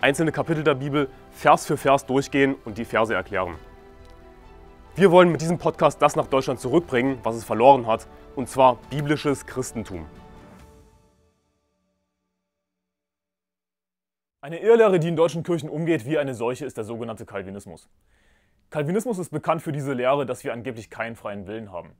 einzelne Kapitel der Bibel Vers für Vers durchgehen und die Verse erklären. Wir wollen mit diesem Podcast das nach Deutschland zurückbringen, was es verloren hat, und zwar biblisches Christentum. Eine Irrlehre, die in deutschen Kirchen umgeht wie eine Seuche, ist der sogenannte Calvinismus. Calvinismus ist bekannt für diese Lehre, dass wir angeblich keinen freien Willen haben.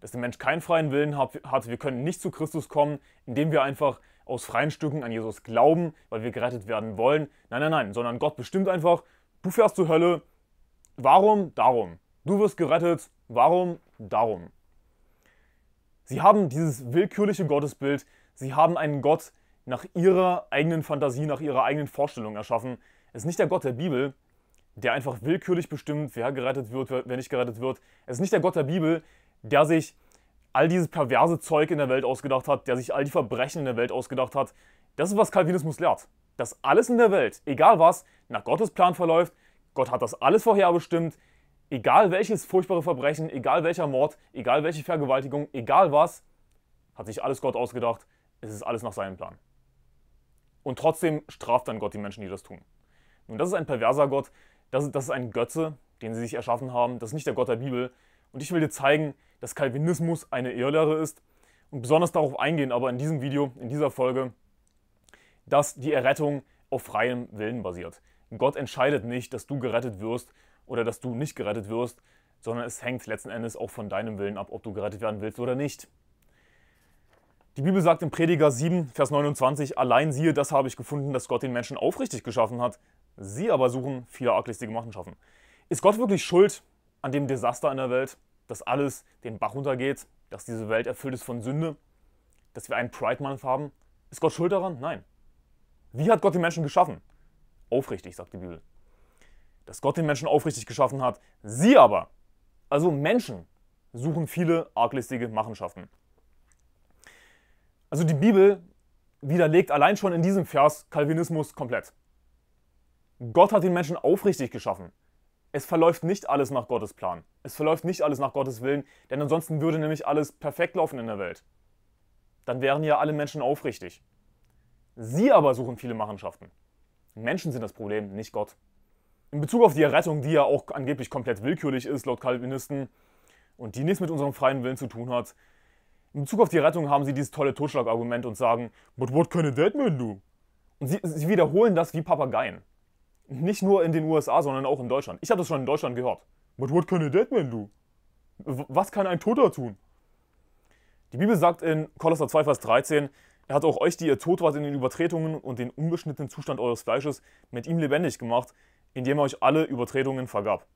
Dass der Mensch keinen freien Willen hat, wir können nicht zu Christus kommen, indem wir einfach aus freien Stücken an Jesus glauben, weil wir gerettet werden wollen. Nein, nein, nein, sondern Gott bestimmt einfach, du fährst zur Hölle. Warum? Darum. Du wirst gerettet. Warum? Darum. Sie haben dieses willkürliche Gottesbild. Sie haben einen Gott nach ihrer eigenen Fantasie, nach ihrer eigenen Vorstellung erschaffen. Es ist nicht der Gott der Bibel, der einfach willkürlich bestimmt, wer gerettet wird, wer nicht gerettet wird. Es ist nicht der Gott der Bibel, der sich all dieses perverse Zeug in der Welt ausgedacht hat, der sich all die Verbrechen in der Welt ausgedacht hat. Das ist, was Calvinismus lehrt. Dass alles in der Welt, egal was, nach Gottes Plan verläuft. Gott hat das alles vorherbestimmt. Egal welches furchtbare Verbrechen, egal welcher Mord, egal welche Vergewaltigung, egal was, hat sich alles Gott ausgedacht. Es ist alles nach seinem Plan. Und trotzdem straft dann Gott die Menschen, die das tun. Nun, das ist ein perverser Gott. Das ist, das ist ein Götze, den sie sich erschaffen haben. Das ist nicht der Gott der Bibel. Und ich will dir zeigen, dass Calvinismus eine Irrlehre ist und besonders darauf eingehen, aber in diesem Video, in dieser Folge, dass die Errettung auf freiem Willen basiert. Gott entscheidet nicht, dass du gerettet wirst oder dass du nicht gerettet wirst, sondern es hängt letzten Endes auch von deinem Willen ab, ob du gerettet werden willst oder nicht. Die Bibel sagt im Prediger 7, Vers 29, allein siehe, das habe ich gefunden, dass Gott den Menschen aufrichtig geschaffen hat. Sie aber suchen viele arglistige Machenschaften. Ist Gott wirklich schuld an dem Desaster in der Welt? dass alles den Bach runtergeht, dass diese Welt erfüllt ist von Sünde, dass wir einen Pride Month haben. Ist Gott schuld daran? Nein. Wie hat Gott den Menschen geschaffen? Aufrichtig, sagt die Bibel. Dass Gott den Menschen aufrichtig geschaffen hat. Sie aber, also Menschen, suchen viele arglistige Machenschaften. Also die Bibel widerlegt allein schon in diesem Vers Calvinismus komplett. Gott hat den Menschen aufrichtig geschaffen es verläuft nicht alles nach Gottes Plan. Es verläuft nicht alles nach Gottes Willen, denn ansonsten würde nämlich alles perfekt laufen in der Welt. Dann wären ja alle Menschen aufrichtig. Sie aber suchen viele Machenschaften. Menschen sind das Problem, nicht Gott. In Bezug auf die Errettung, die ja auch angeblich komplett willkürlich ist, laut Calvinisten, und die nichts mit unserem freien Willen zu tun hat, in Bezug auf die Rettung haben sie dieses tolle Totschlagargument und sagen, but what can a dead man do? Und sie, sie wiederholen das wie Papageien. Nicht nur in den USA, sondern auch in Deutschland. Ich habe das schon in Deutschland gehört. But what can a dead man do? Was kann ein Toter tun? Die Bibel sagt in Kolosser 2, Vers 13, er hat auch euch, die ihr tot wart in den Übertretungen und den unbeschnittenen Zustand eures Fleisches, mit ihm lebendig gemacht, indem er euch alle Übertretungen vergab.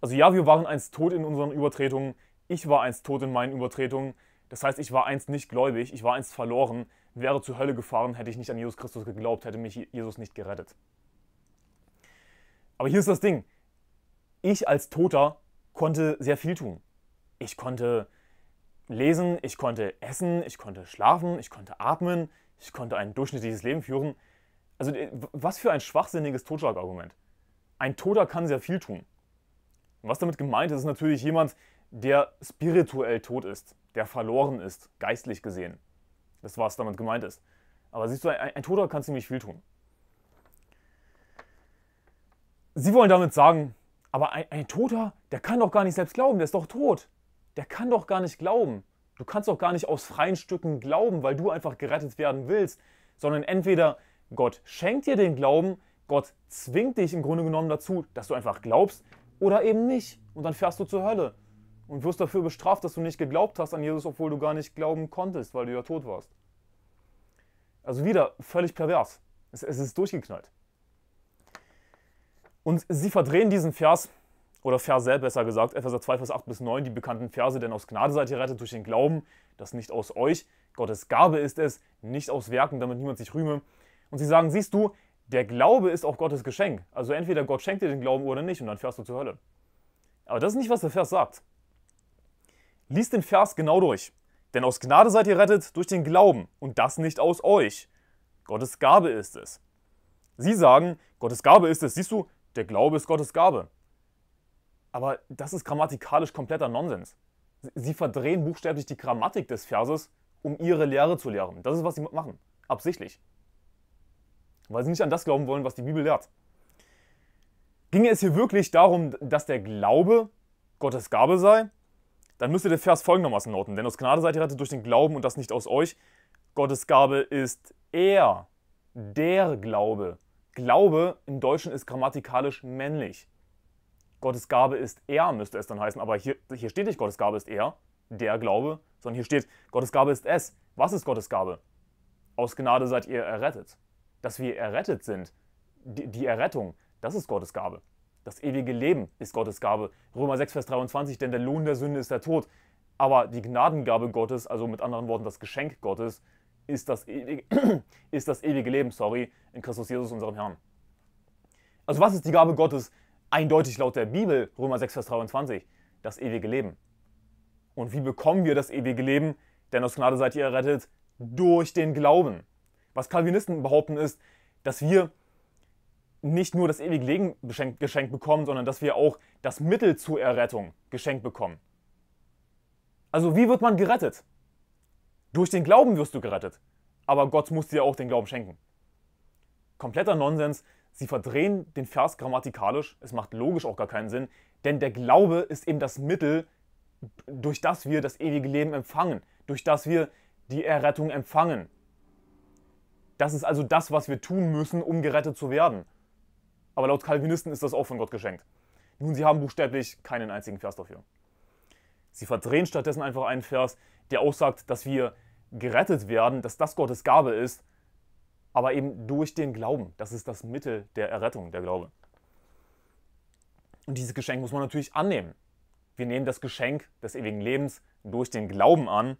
Also ja, wir waren einst tot in unseren Übertretungen, ich war einst tot in meinen Übertretungen, das heißt, ich war einst nicht gläubig, ich war einst verloren, wäre zur Hölle gefahren, hätte ich nicht an Jesus Christus geglaubt, hätte mich Jesus nicht gerettet. Aber hier ist das Ding. Ich als Toter konnte sehr viel tun. Ich konnte lesen, ich konnte essen, ich konnte schlafen, ich konnte atmen, ich konnte ein durchschnittliches Leben führen. Also äh, was für ein schwachsinniges Totschlagargument. Ein Toter kann sehr viel tun. was damit gemeint ist, ist natürlich jemand, der spirituell tot ist, der verloren ist, geistlich gesehen. Das, ist, was damit gemeint ist. Aber siehst du, ein, ein Toter kann ziemlich viel tun. Sie wollen damit sagen, aber ein, ein, Toter, der kann doch gar nicht selbst glauben, der ist doch tot. Der kann doch gar nicht glauben. Du kannst doch gar nicht aus freien Stücken glauben, weil du einfach gerettet werden willst, sondern entweder Gott schenkt dir den Glauben, Gott zwingt dich im Grunde genommen dazu, dass du einfach glaubst oder eben nicht. Und dann fährst du zur Hölle und wirst dafür bestraft, dass du nicht geglaubt hast an Jesus, obwohl du gar nicht glauben konntest, weil du ja tot warst. Also wieder völlig pervers. es, es ist durchgeknallt. Und sie verdrehen diesen Vers, oder Vers selbst besser gesagt, Epheser 2, Vers 8 bis 9, die bekannten Verse, denn aus Gnade seid ihr rettet durch den Glauben, das nicht aus euch, Gottes Gabe ist es, nicht aus Werken, damit niemand sich rühme. Und sie sagen, siehst du, der Glaube ist auch Gottes Geschenk. Also entweder Gott schenkt dir den Glauben oder nicht und dann fährst du zur Hölle. Aber das ist nicht, was der Vers sagt. Lies den Vers genau durch. Denn aus Gnade seid ihr rettet durch den Glauben und das nicht aus euch. Gottes Gabe ist es. Sie sagen, Gottes Gabe ist es. Siehst du, der Glaube ist Gottes Gabe. Aber das ist grammatikalisch kompletter Nonsens. Sie verdrehen buchstäblich die Grammatik des Verses, um ihre Lehre zu lehren. Das ist, was sie machen. Absichtlich. Weil sie nicht an das glauben wollen, was die Bibel lehrt. Ginge es hier wirklich darum, dass der Glaube Gottes Gabe sei, dann müsste der Vers folgendermaßen lauten: Denn aus Gnade seid ihr rettet durch den Glauben und das nicht aus euch. Gottes Gabe ist er, der Glaube. Glaube im Deutschen ist grammatikalisch männlich. Gottes Gabe ist er, müsste es dann heißen. Aber hier, hier steht nicht, Gottes Gabe ist er, der Glaube, sondern hier steht, Gottes Gabe ist es. Was ist Gottes Gabe? Aus Gnade seid ihr errettet. Dass wir errettet sind, die, die Errettung, das ist Gottes Gabe. Das ewige Leben ist Gottes Gabe. Römer 6, Vers 23, denn der Lohn der Sünde ist der Tod. Aber die Gnadengabe Gottes, also mit anderen Worten das Geschenk Gottes, ist das, ewige, ist das ewige Leben, sorry, in Christus Jesus, unserem Herrn. Also was ist die Gabe Gottes? Eindeutig laut der Bibel, Römer 6, Vers 23, das ewige Leben. Und wie bekommen wir das ewige Leben? Denn aus Gnade seid ihr errettet durch den Glauben. Was Calvinisten behaupten ist, dass wir nicht nur das ewige Leben geschenkt bekommen, sondern dass wir auch das Mittel zur Errettung geschenkt bekommen. Also wie wird man gerettet? Durch den Glauben wirst du gerettet. Aber Gott muss dir auch den Glauben schenken. Kompletter Nonsens. Sie verdrehen den Vers grammatikalisch. Es macht logisch auch gar keinen Sinn. Denn der Glaube ist eben das Mittel, durch das wir das ewige Leben empfangen. Durch das wir die Errettung empfangen. Das ist also das, was wir tun müssen, um gerettet zu werden. Aber laut Calvinisten ist das auch von Gott geschenkt. Nun, sie haben buchstäblich keinen einzigen Vers dafür. Sie verdrehen stattdessen einfach einen Vers, der aussagt, dass wir gerettet werden, dass das Gottes Gabe ist, aber eben durch den Glauben. Das ist das Mittel der Errettung, der Glaube. Und dieses Geschenk muss man natürlich annehmen. Wir nehmen das Geschenk des ewigen Lebens durch den Glauben an.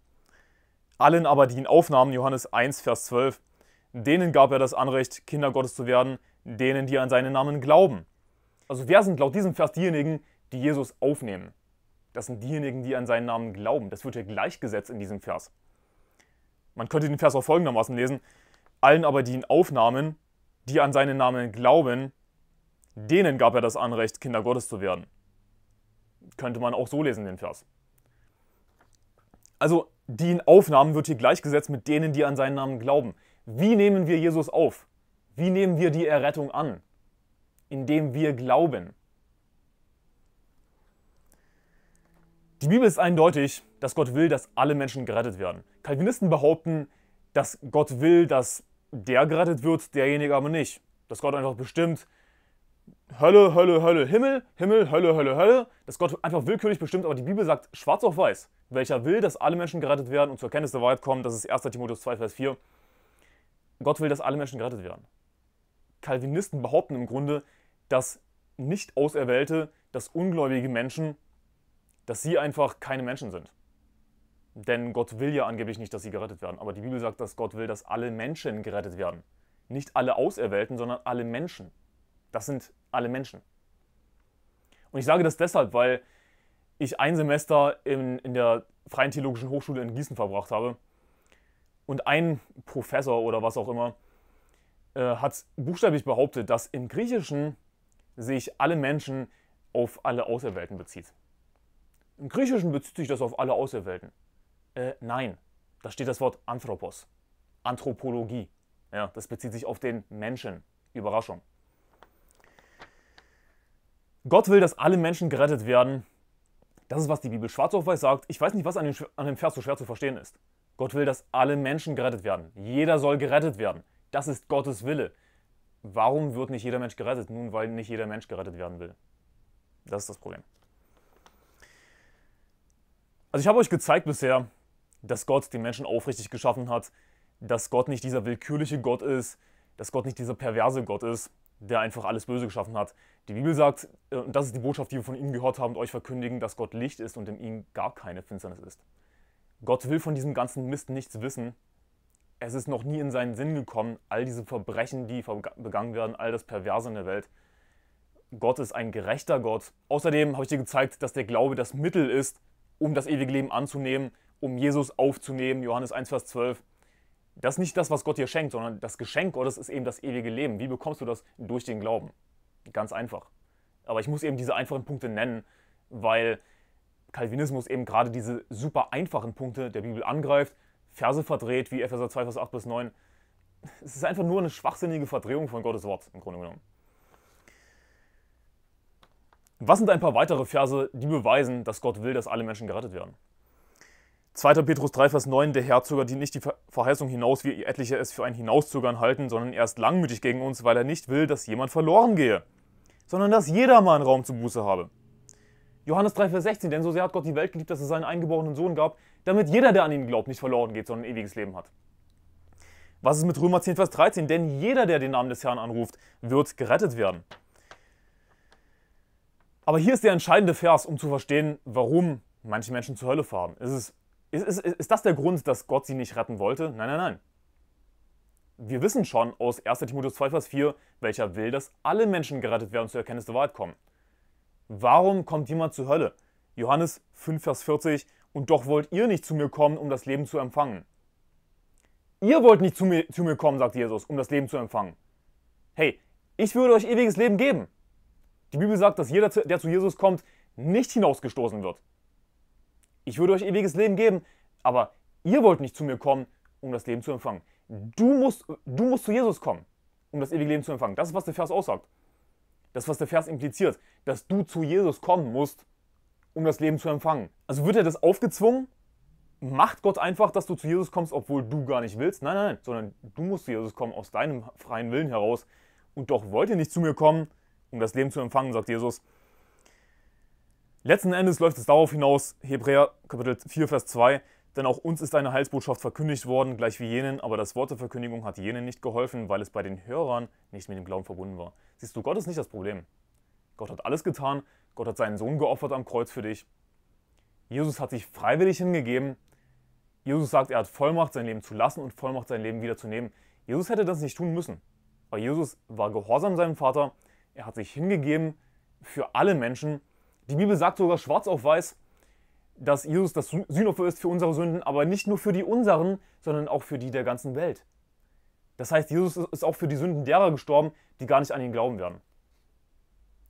Allen aber, die ihn aufnahmen, Johannes 1, Vers 12, denen gab er das Anrecht, Kinder Gottes zu werden, denen, die an seinen Namen glauben. Also wer sind laut diesem Vers diejenigen, die Jesus aufnehmen? Das sind diejenigen, die an seinen Namen glauben. Das wird hier gleichgesetzt in diesem Vers. Man könnte den Vers auch folgendermaßen lesen. Allen aber, die ihn aufnahmen, die an seinen Namen glauben, denen gab er das Anrecht, Kinder Gottes zu werden. Könnte man auch so lesen, den Vers. Also, die ihn aufnahmen, wird hier gleichgesetzt mit denen, die an seinen Namen glauben. Wie nehmen wir Jesus auf? Wie nehmen wir die Errettung an? Indem wir glauben. Die Bibel ist eindeutig, dass Gott will, dass alle Menschen gerettet werden. Calvinisten behaupten, dass Gott will, dass der gerettet wird, derjenige aber nicht. Dass Gott einfach bestimmt, Hölle, Hölle, Hölle, Himmel, Himmel, Hölle, Hölle, Hölle, dass Gott einfach willkürlich bestimmt, aber die Bibel sagt schwarz auf weiß, welcher will, dass alle Menschen gerettet werden und zur Erkenntnis der Wahrheit kommen, das ist 1. Timotheus 2, Vers 4. Gott will, dass alle Menschen gerettet werden. Calvinisten behaupten im Grunde, dass nicht Auserwählte, dass ungläubige Menschen, dass sie einfach keine Menschen sind. Denn Gott will ja angeblich nicht, dass sie gerettet werden. Aber die Bibel sagt, dass Gott will, dass alle Menschen gerettet werden. Nicht alle Auserwählten, sondern alle Menschen. Das sind alle Menschen. Und ich sage das deshalb, weil ich ein Semester in, in der Freien Theologischen Hochschule in Gießen verbracht habe. Und ein Professor oder was auch immer äh, hat buchstäblich behauptet, dass im Griechischen sich alle Menschen auf alle Auserwählten bezieht. Im Griechischen bezieht sich das auf alle Auserwählten. Äh, nein, da steht das Wort Anthropos. Anthropologie. Ja, das bezieht sich auf den Menschen. Überraschung. Gott will, dass alle Menschen gerettet werden. Das ist, was die Bibel schwarz auf weiß sagt. Ich weiß nicht, was an dem, an dem Vers so schwer zu verstehen ist. Gott will, dass alle Menschen gerettet werden. Jeder soll gerettet werden. Das ist Gottes Wille. Warum wird nicht jeder Mensch gerettet? Nun, weil nicht jeder Mensch gerettet werden will. Das ist das Problem. Also ich habe euch gezeigt bisher, dass Gott den Menschen aufrichtig geschaffen hat, dass Gott nicht dieser willkürliche Gott ist, dass Gott nicht dieser perverse Gott ist, der einfach alles Böse geschaffen hat. Die Bibel sagt, äh, und das ist die Botschaft, die wir von Ihnen gehört haben und euch verkündigen, dass Gott Licht ist und in Ihnen gar keine Finsternis ist. Gott will von diesem ganzen Mist nichts wissen. Es ist noch nie in seinen Sinn gekommen, all diese Verbrechen, die begangen werden, all das Perverse in der Welt. Gott ist ein gerechter Gott. Außerdem habe ich dir gezeigt, dass der Glaube das Mittel ist, um das ewige Leben anzunehmen um Jesus aufzunehmen, Johannes 1, Vers 12. Das ist nicht das, was Gott dir schenkt, sondern das Geschenk Gottes ist eben das ewige Leben. Wie bekommst du das? Durch den Glauben. Ganz einfach. Aber ich muss eben diese einfachen Punkte nennen, weil Calvinismus eben gerade diese super einfachen Punkte der Bibel angreift, Verse verdreht, wie Epheser 2, Vers 8 bis 9. Es ist einfach nur eine schwachsinnige Verdrehung von Gottes Wort, im Grunde genommen. Was sind ein paar weitere Verse, die beweisen, dass Gott will, dass alle Menschen gerettet werden? 2. Petrus 3, Vers 9, der Herr zögert nicht die Verheißung hinaus, wie etliche es für ein Hinauszögern halten, sondern er ist langmütig gegen uns, weil er nicht will, dass jemand verloren gehe, sondern dass jedermann Raum zu Buße habe. Johannes 3, Vers 16, denn so sehr hat Gott die Welt geliebt, dass er seinen eingeborenen Sohn gab, damit jeder, der an ihn glaubt, nicht verloren geht, sondern ein ewiges Leben hat. Was ist mit Römer 10, Vers 13? Denn jeder, der den Namen des Herrn anruft, wird gerettet werden. Aber hier ist der entscheidende Vers, um zu verstehen, warum manche Menschen zur Hölle fahren. Es ist ist, ist, ist das der Grund, dass Gott sie nicht retten wollte? Nein, nein, nein. Wir wissen schon aus 1 Timotheus 2, Vers 4, welcher will, dass alle Menschen gerettet werden und zur Erkenntnis der Wahrheit kommen. Warum kommt jemand zur Hölle? Johannes 5, Vers 40, und doch wollt ihr nicht zu mir kommen, um das Leben zu empfangen. Ihr wollt nicht zu mir, zu mir kommen, sagt Jesus, um das Leben zu empfangen. Hey, ich würde euch ewiges Leben geben. Die Bibel sagt, dass jeder, der zu Jesus kommt, nicht hinausgestoßen wird ich würde euch ewiges Leben geben, aber ihr wollt nicht zu mir kommen, um das Leben zu empfangen. Du musst, du musst zu Jesus kommen, um das ewige Leben zu empfangen. Das ist, was der Vers aussagt. Das, ist, was der Vers impliziert, dass du zu Jesus kommen musst, um das Leben zu empfangen. Also wird er das aufgezwungen? Macht Gott einfach, dass du zu Jesus kommst, obwohl du gar nicht willst? Nein, Nein, nein, sondern du musst zu Jesus kommen aus deinem freien Willen heraus. Und doch wollt ihr nicht zu mir kommen, um das Leben zu empfangen, sagt Jesus. Letzten Endes läuft es darauf hinaus, Hebräer Kapitel 4, Vers 2, denn auch uns ist eine Heilsbotschaft verkündigt worden, gleich wie jenen, aber das Wort der Verkündigung hat jenen nicht geholfen, weil es bei den Hörern nicht mit dem Glauben verbunden war. Siehst du, Gott ist nicht das Problem. Gott hat alles getan, Gott hat seinen Sohn geopfert am Kreuz für dich. Jesus hat sich freiwillig hingegeben. Jesus sagt, er hat Vollmacht, sein Leben zu lassen und Vollmacht, sein Leben wiederzunehmen. Jesus hätte das nicht tun müssen. Aber Jesus war gehorsam seinem Vater, er hat sich hingegeben für alle Menschen die Bibel sagt sogar schwarz auf weiß, dass Jesus das Sühnopfer ist für unsere Sünden, aber nicht nur für die unseren, sondern auch für die der ganzen Welt. Das heißt, Jesus ist auch für die Sünden derer gestorben, die gar nicht an ihn glauben werden.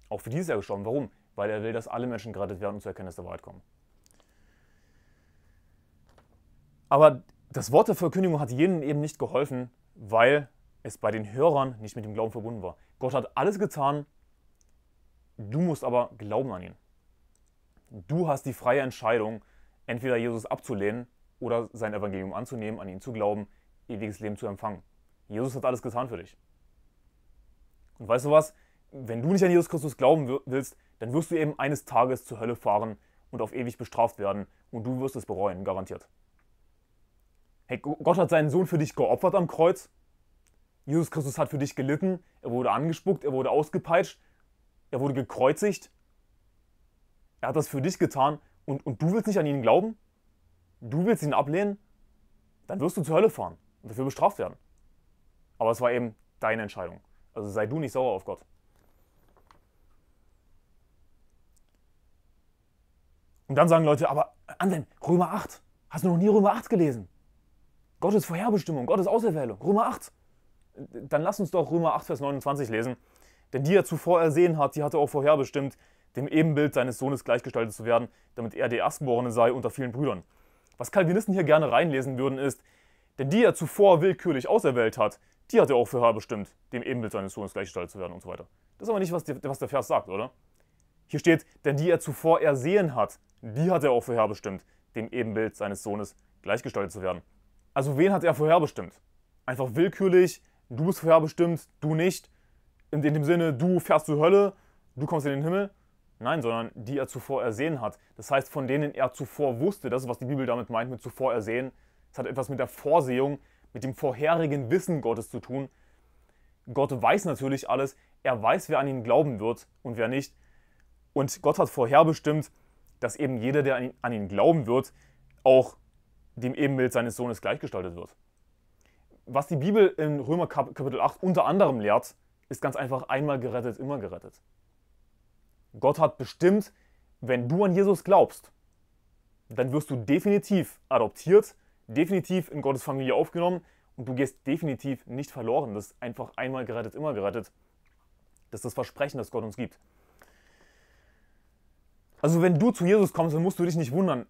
Auch für die ist er gestorben. Warum? Weil er will, dass alle Menschen gerettet werden und zur Erkenntnis der Wahrheit kommen. Aber das Wort der Verkündigung hat jenen eben nicht geholfen, weil es bei den Hörern nicht mit dem Glauben verbunden war. Gott hat alles getan, du musst aber glauben an ihn du hast die freie Entscheidung, entweder Jesus abzulehnen oder sein Evangelium anzunehmen, an ihn zu glauben, ewiges Leben zu empfangen. Jesus hat alles getan für dich. Und weißt du was? Wenn du nicht an Jesus Christus glauben willst, dann wirst du eben eines Tages zur Hölle fahren und auf ewig bestraft werden und du wirst es bereuen, garantiert. Hey, Gott hat seinen Sohn für dich geopfert am Kreuz. Jesus Christus hat für dich gelitten, er wurde angespuckt, er wurde ausgepeitscht, er wurde gekreuzigt er hat das für dich getan und, und du willst nicht an ihn glauben? Du willst ihn ablehnen? Dann wirst du zur Hölle fahren und dafür bestraft werden. Aber es war eben deine Entscheidung. Also sei du nicht sauer auf Gott. Und dann sagen Leute, aber Anselm, Römer 8. Hast du noch nie Römer 8 gelesen? Gottes Vorherbestimmung, Gottes Auserwählung, Römer 8. Dann lass uns doch Römer 8, Vers 29 lesen. Denn die er zuvor ersehen hat, die hat er auch vorherbestimmt, dem Ebenbild seines Sohnes gleichgestaltet zu werden, damit er der Erstgeborene sei unter vielen Brüdern. Was Calvinisten hier gerne reinlesen würden ist, denn die er zuvor willkürlich auserwählt hat, die hat er auch für Herr bestimmt, dem Ebenbild seines Sohnes gleichgestaltet zu werden und so weiter. Das ist aber nicht, was der, was der Vers sagt, oder? Hier steht, denn die er zuvor ersehen hat, die hat er auch für Herr bestimmt, dem Ebenbild seines Sohnes gleichgestaltet zu werden. Also wen hat er vorherbestimmt? Einfach willkürlich, du bist vorherbestimmt, du nicht. in dem Sinne, du fährst zur Hölle, du kommst in den Himmel. Nein, sondern die er zuvor ersehen hat. Das heißt, von denen er zuvor wusste, das ist, was die Bibel damit meint, mit zuvor ersehen. Es hat etwas mit der Vorsehung, mit dem vorherigen Wissen Gottes zu tun. Gott weiß natürlich alles. Er weiß, wer an ihn glauben wird und wer nicht. Und Gott hat vorherbestimmt, dass eben jeder, der an ihn, an ihn glauben wird, auch dem Ebenbild seines Sohnes gleichgestaltet wird. Was die Bibel in Römer Kapitel 8 unter anderem lehrt, ist ganz einfach einmal gerettet, immer gerettet. Gott hat bestimmt, wenn du an Jesus glaubst, dann wirst du definitiv adoptiert, definitiv in Gottes Familie aufgenommen und du gehst definitiv nicht verloren. Das ist einfach einmal gerettet, immer gerettet. Das ist das Versprechen, das Gott uns gibt. Also wenn du zu Jesus kommst, dann musst du dich nicht wundern,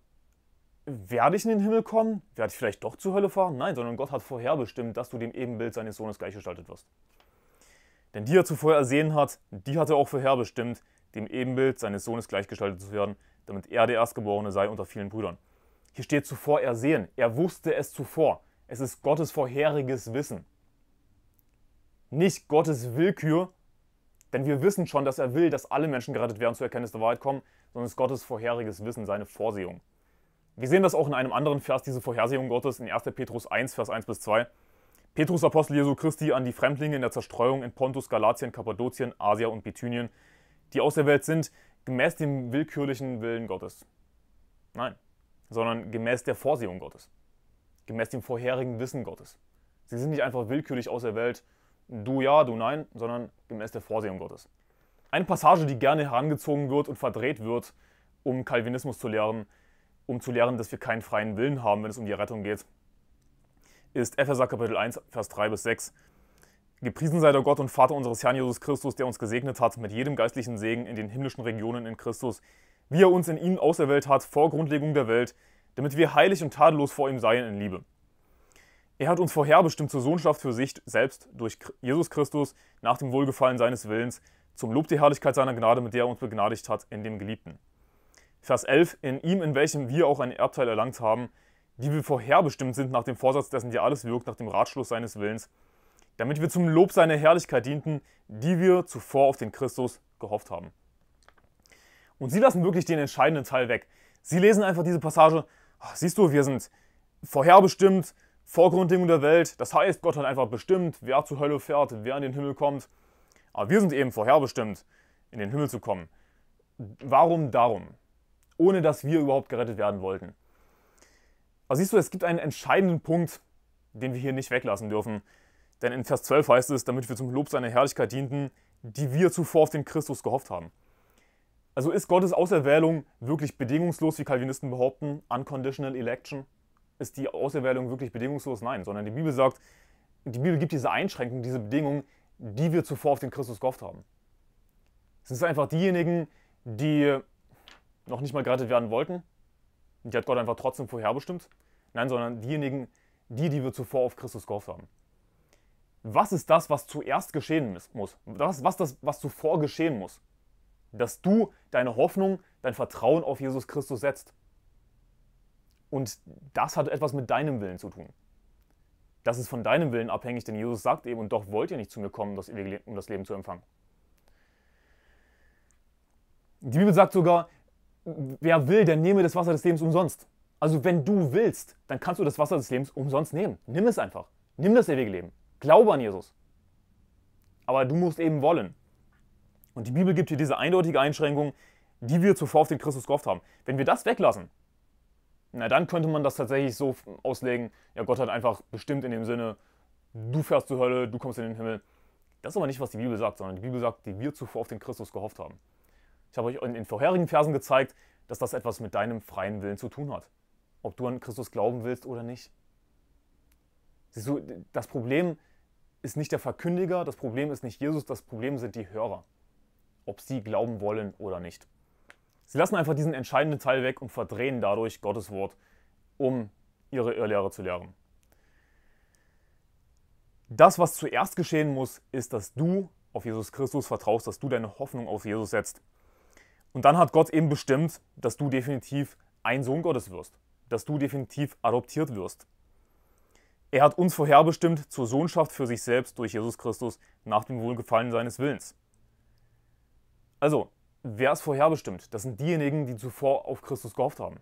werde ich in den Himmel kommen? Werde ich vielleicht doch zur Hölle fahren? Nein, sondern Gott hat vorherbestimmt, dass du dem Ebenbild seines Sohnes gleichgestaltet wirst. Denn die er zuvor ersehen hat, die hat er auch vorherbestimmt, dem Ebenbild seines Sohnes gleichgestaltet zu werden, damit er der Erstgeborene sei unter vielen Brüdern. Hier steht zuvor ersehen. Er wusste es zuvor. Es ist Gottes vorheriges Wissen. Nicht Gottes Willkür, denn wir wissen schon, dass er will, dass alle Menschen gerettet werden, zur Erkenntnis der Wahrheit kommen, sondern es ist Gottes vorheriges Wissen, seine Vorsehung. Wir sehen das auch in einem anderen Vers, diese Vorhersehung Gottes, in 1. Petrus 1, Vers 1 bis 2. Petrus Apostel Jesu Christi an die Fremdlinge in der Zerstreuung in Pontus, Galatien, Kappadokien, Asia und Bithynien, die aus der Welt sind, gemäß dem willkürlichen Willen Gottes. Nein, sondern gemäß der Vorsehung Gottes, gemäß dem vorherigen Wissen Gottes. Sie sind nicht einfach willkürlich aus der Welt, du ja, du nein, sondern gemäß der Vorsehung Gottes. Eine Passage, die gerne herangezogen wird und verdreht wird, um Calvinismus zu lehren, um zu lehren, dass wir keinen freien Willen haben, wenn es um die Rettung geht, ist Epheser Kapitel 1, Vers 3 bis 6. Gepriesen sei der Gott und Vater unseres Herrn Jesus Christus, der uns gesegnet hat mit jedem geistlichen Segen in den himmlischen Regionen in Christus, wie er uns in ihm auserwählt hat vor Grundlegung der Welt, damit wir heilig und tadellos vor ihm seien in Liebe. Er hat uns vorherbestimmt zur Sohnschaft für sich selbst durch Jesus Christus nach dem Wohlgefallen seines Willens, zum Lob der Herrlichkeit seiner Gnade, mit der er uns begnadigt hat in dem Geliebten. Vers 11, in ihm, in welchem wir auch ein Erbteil erlangt haben, die wir vorherbestimmt sind nach dem Vorsatz dessen, der alles wirkt, nach dem Ratschluss seines Willens, damit wir zum Lob seiner Herrlichkeit dienten, die wir zuvor auf den Christus gehofft haben. Und sie lassen wirklich den entscheidenden Teil weg. Sie lesen einfach diese Passage, ach, siehst du, wir sind vorherbestimmt, Vorgrundlegung der Welt, das heißt, Gott hat einfach bestimmt, wer zur Hölle fährt, wer in den Himmel kommt. Aber wir sind eben vorherbestimmt, in den Himmel zu kommen. Warum darum? Ohne dass wir überhaupt gerettet werden wollten. Aber siehst du, es gibt einen entscheidenden Punkt, den wir hier nicht weglassen dürfen. Denn in Vers 12 heißt es, damit wir zum Lob seiner Herrlichkeit dienten, die wir zuvor auf den Christus gehofft haben. Also ist Gottes Auserwählung wirklich bedingungslos, wie Calvinisten behaupten, unconditional election? Ist die Auserwählung wirklich bedingungslos? Nein, sondern die Bibel sagt, die Bibel gibt diese Einschränkung, diese Bedingung, die wir zuvor auf den Christus gehofft haben. Es sind einfach diejenigen, die noch nicht mal gerettet werden wollten. Die hat Gott einfach trotzdem vorherbestimmt. Nein, sondern diejenigen, die, die wir zuvor auf Christus gehofft haben was ist das, was zuerst geschehen muss? Was, was, das, was zuvor geschehen muss? Dass du deine Hoffnung, dein Vertrauen auf Jesus Christus setzt. Und das hat etwas mit deinem Willen zu tun. Das ist von deinem Willen abhängig, denn Jesus sagt eben, und doch wollt ihr nicht zu mir kommen, um das Leben zu empfangen. Die Bibel sagt sogar, wer will, der nehme das Wasser des Lebens umsonst. Also wenn du willst, dann kannst du das Wasser des Lebens umsonst nehmen. Nimm es einfach. Nimm das ewige Leben. Glaube an Jesus. Aber du musst eben wollen. Und die Bibel gibt hier diese eindeutige Einschränkung, die wir zuvor auf den Christus gehofft haben. Wenn wir das weglassen, na dann könnte man das tatsächlich so auslegen, ja, Gott hat einfach bestimmt in dem Sinne, du fährst zur Hölle, du kommst in den Himmel. Das ist aber nicht, was die Bibel sagt, sondern die Bibel sagt, die wir zuvor auf den Christus gehofft haben. Ich habe euch in den vorherigen Versen gezeigt, dass das etwas mit deinem freien Willen zu tun hat. Ob du an Christus glauben willst oder nicht. Siehst du, das Problem ist, ist nicht der Verkündiger, das Problem ist nicht Jesus, das Problem sind die Hörer. Ob sie glauben wollen oder nicht. Sie lassen einfach diesen entscheidenden Teil weg und verdrehen dadurch Gottes Wort, um ihre Irrlehre zu lehren. Das, was zuerst geschehen muss, ist, dass du auf Jesus Christus vertraust, dass du deine Hoffnung auf Jesus setzt. Und dann hat Gott eben bestimmt, dass du definitiv ein Sohn Gottes wirst, dass du definitiv adoptiert wirst, er hat uns vorherbestimmt zur Sohnschaft für sich selbst durch Jesus Christus nach dem Wohlgefallen seines Willens. Also, wer ist vorherbestimmt? Das sind diejenigen, die zuvor auf Christus gehofft haben.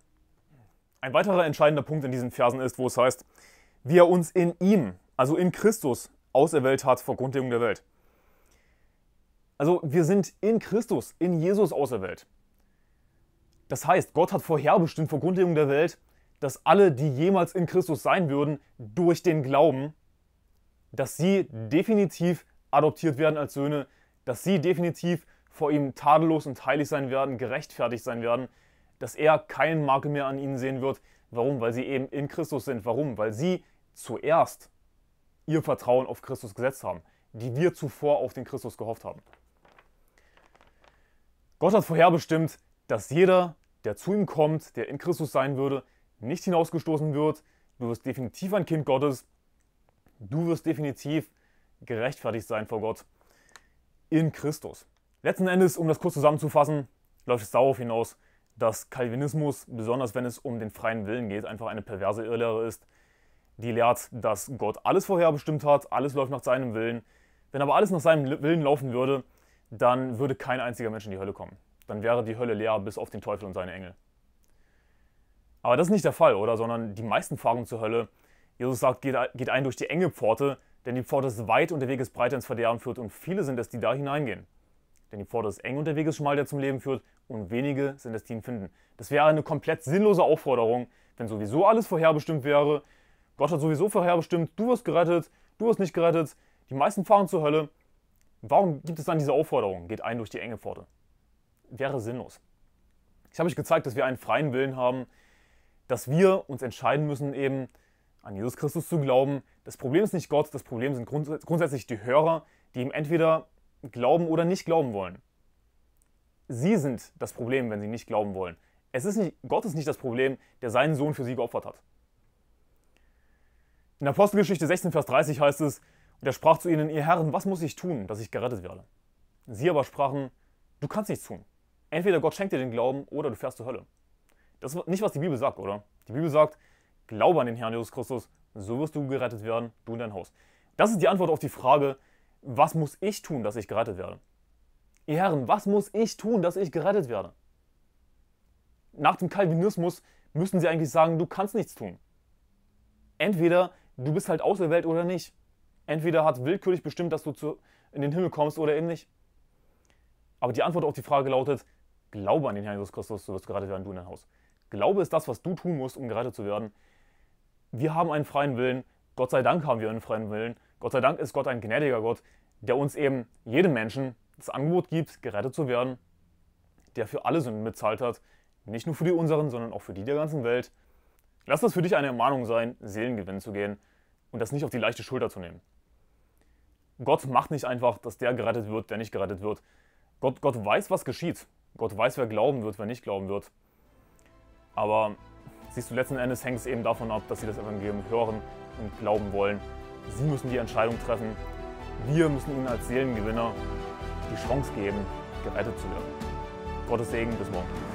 Ein weiterer entscheidender Punkt in diesen Versen ist, wo es heißt, wie er uns in ihm, also in Christus, auserwählt hat vor Grundlegung der Welt. Also wir sind in Christus, in Jesus auserwählt. Das heißt, Gott hat vorherbestimmt vor Grundlegung der Welt, dass alle, die jemals in Christus sein würden, durch den Glauben, dass sie definitiv adoptiert werden als Söhne, dass sie definitiv vor ihm tadellos und heilig sein werden, gerechtfertigt sein werden, dass er keinen Makel mehr an ihnen sehen wird. Warum? Weil sie eben in Christus sind. Warum? Weil sie zuerst ihr Vertrauen auf Christus gesetzt haben, die wir zuvor auf den Christus gehofft haben. Gott hat vorherbestimmt, dass jeder, der zu ihm kommt, der in Christus sein würde, nicht hinausgestoßen wird. Du wirst definitiv ein Kind Gottes. Du wirst definitiv gerechtfertigt sein vor Gott in Christus. Letzten Endes, um das kurz zusammenzufassen, läuft es darauf hinaus, dass Calvinismus, besonders wenn es um den freien Willen geht, einfach eine perverse Irrlehre ist, die lehrt, dass Gott alles vorherbestimmt hat, alles läuft nach seinem Willen. Wenn aber alles nach seinem Willen laufen würde, dann würde kein einziger Mensch in die Hölle kommen. Dann wäre die Hölle leer bis auf den Teufel und seine Engel. Aber das ist nicht der Fall, oder? Sondern die meisten fahren zur Hölle. Jesus sagt, geht, geht ein durch die enge Pforte, denn die Pforte ist weit und der Weg ist breit, der ins Verderben führt und viele sind es, die da hineingehen. Denn die Pforte ist eng und der Weg ist schmal, der zum Leben führt und wenige sind es, die ihn finden. Das wäre eine komplett sinnlose Aufforderung, wenn sowieso alles vorherbestimmt wäre. Gott hat sowieso vorherbestimmt, du wirst gerettet, du wirst nicht gerettet, die meisten fahren zur Hölle. Warum gibt es dann diese Aufforderung, geht ein durch die enge Pforte? Wäre sinnlos. Ich habe euch gezeigt, dass wir einen freien Willen haben, dass wir uns entscheiden müssen, eben an Jesus Christus zu glauben. Das Problem ist nicht Gott, das Problem sind grunds grundsätzlich die Hörer, die ihm entweder glauben oder nicht glauben wollen. Sie sind das Problem, wenn sie nicht glauben wollen. Es ist nicht, Gott ist nicht das Problem, der seinen Sohn für sie geopfert hat. In Apostelgeschichte 16, Vers 30 heißt es, und er sprach zu ihnen, ihr Herren, was muss ich tun, dass ich gerettet werde? Sie aber sprachen, du kannst nichts tun. Entweder Gott schenkt dir den Glauben oder du fährst zur Hölle. Das ist nicht, was die Bibel sagt, oder? Die Bibel sagt, glaube an den Herrn Jesus Christus, so wirst du gerettet werden, du und dein Haus. Das ist die Antwort auf die Frage, was muss ich tun, dass ich gerettet werde? Ihr Herren, was muss ich tun, dass ich gerettet werde? Nach dem Calvinismus müssen sie eigentlich sagen, du kannst nichts tun. Entweder du bist halt aus der Welt oder nicht. Entweder hat willkürlich bestimmt, dass du zu, in den Himmel kommst oder eben nicht. Aber die Antwort auf die Frage lautet, glaube an den Herrn Jesus Christus, so wirst du wirst gerettet werden, du und dein Haus. Glaube ist das, was du tun musst, um gerettet zu werden. Wir haben einen freien Willen. Gott sei Dank haben wir einen freien Willen. Gott sei Dank ist Gott ein gnädiger Gott, der uns eben jedem Menschen das Angebot gibt, gerettet zu werden, der für alle Sünden bezahlt hat. Nicht nur für die unseren, sondern auch für die der ganzen Welt. Lass das für dich eine Ermahnung sein, Seelengewinn zu gehen und das nicht auf die leichte Schulter zu nehmen. Gott macht nicht einfach, dass der gerettet wird, der nicht gerettet wird. Gott, Gott weiß, was geschieht. Gott weiß, wer glauben wird, wer nicht glauben wird. Aber siehst du, letzten Endes hängt es eben davon ab, dass sie das Evangelium hören und glauben wollen. Sie müssen die Entscheidung treffen. Wir müssen ihnen als Seelengewinner die Chance geben, gerettet zu werden. Gottes Segen bis morgen.